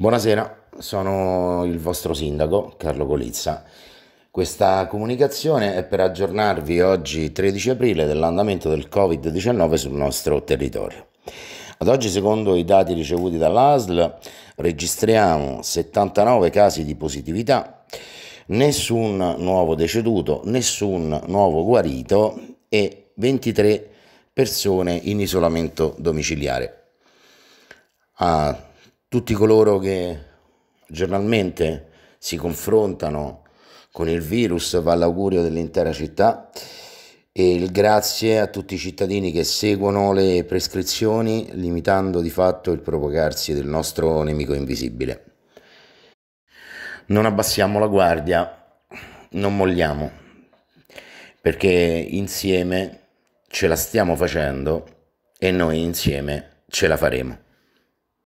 Buonasera, sono il vostro sindaco Carlo Colizza. Questa comunicazione è per aggiornarvi oggi 13 aprile dell'andamento del Covid-19 sul nostro territorio. Ad oggi, secondo i dati ricevuti dall'ASL, registriamo 79 casi di positività, nessun nuovo deceduto, nessun nuovo guarito e 23 persone in isolamento domiciliare. A ah, tutti coloro che giornalmente si confrontano con il virus va l'augurio dell'intera città e il grazie a tutti i cittadini che seguono le prescrizioni limitando di fatto il propagarsi del nostro nemico invisibile. Non abbassiamo la guardia, non molliamo, perché insieme ce la stiamo facendo e noi insieme ce la faremo.